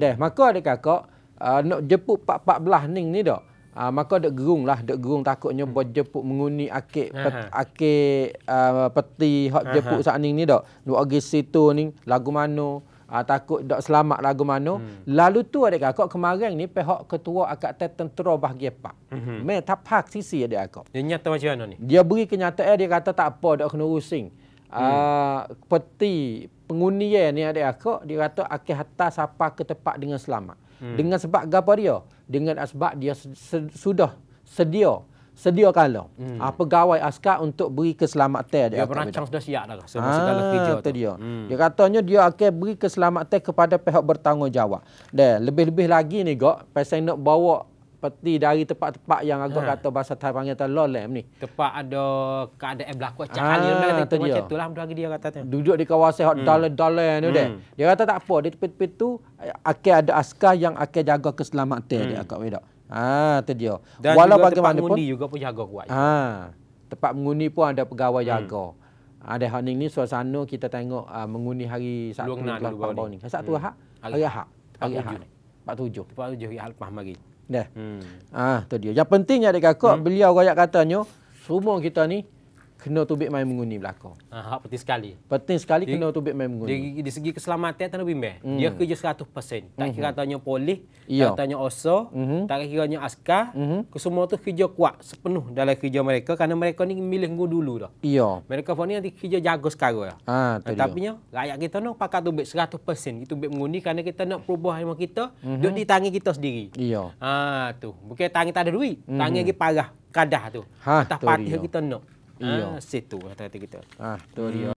Deh, maka ada kakak uh, nak jeput pak-pak belah ni ni dok Uh, maka dak gerung lah, dak gerung takutnya hmm. buat jeput menguni akik pet, akik uh, peti hak jeput sak ni ni dak. Dua situ ni lagu mano? Uh, takut dak selamat lagu mano? Hmm. Lalu tu ada kakak kemarin ni pihak ketua akak tet tentera bahagia pak. Hmm. Me tapak sisi ada kakak. Dia nyata macam mana ni? Dia beri kenyataan dia kata tak apa dak kena rusing uh, peti pengundian ni ada aku dia kata akan hantar siapa ke tempat dengan selamat. Hmm. Dengan sebab gapo dia? Dengan sebab dia sudah sedia sedia kalau hmm. uh, pegawai askar untuk beri keselamatan dia. Dia perancang sudah siap dah semua ah, segala kerja tu. Dia. Hmm. dia katanya dia akan beri keselamatan kepada pihak bertanggungjawab. Dan lebih-lebih lagi ni gak pasal nak bawa seperti dari tempat-tempat yang agak ha. kata bahasa Thai panggil tu lolem eh, ni. Tempat ada keadaan berlaku acak ha, kali macam tu macam itulah mudah dia lah kata tu. Duduk di kawasan hot hmm. dale-dale ni hmm. dia. kata tak apa di tepi-tepi tu eh, akan ada askar yang akan jaga keselamatan hmm. dia akak weda. Ha tu dia. Dan Walau juga bagaimanapun tempat juga pun jaga kuat. Ha. Tempat menguni pun ada pegawai hmm. jaga. Ada ah, ha, hari ni suasana kita tengok uh, menguni hari Sabtu dan Sabtu ni. Sabtu hmm. hak, hari hak, hari hak. 47. 47 hari Al-Fahmari. Dah. Hmm. Ah, tu dia. Yang pentingnya adik kakak, hmm. beliau rakyat katanya, semua kita ni kena tubik main menguni belaka. Ha, penting sekali. Penting sekali kena tubik main menguni. Di, di segi keselamatan tanah bimbang, hmm. dia kerja 100%. Tak mm-hmm. kira tanya polis, Yo. Ya. tak tanya osa, mm-hmm. tak kira tanya askar, mm-hmm. kesemua tu kerja kuat sepenuh dalam kerja mereka kerana mereka ni milih gua dulu dah. Iya. Mereka pun ni nanti kerja jago sekarang dah. Ha, tu Tapi nya rakyat kita nak pakai tubik 100%. Itu tubik menguni kerana kita nak perubahan rumah kita, mm-hmm. duduk di kita sendiri. Iya. Ha, ah, tu. Bukan tangi tak ada duit, mm-hmm. tangi lagi parah kadah tu. Ha, Atas patih kita nak. No. Iya. Ah, situ lah kata-kata kita. Ah, betul hmm.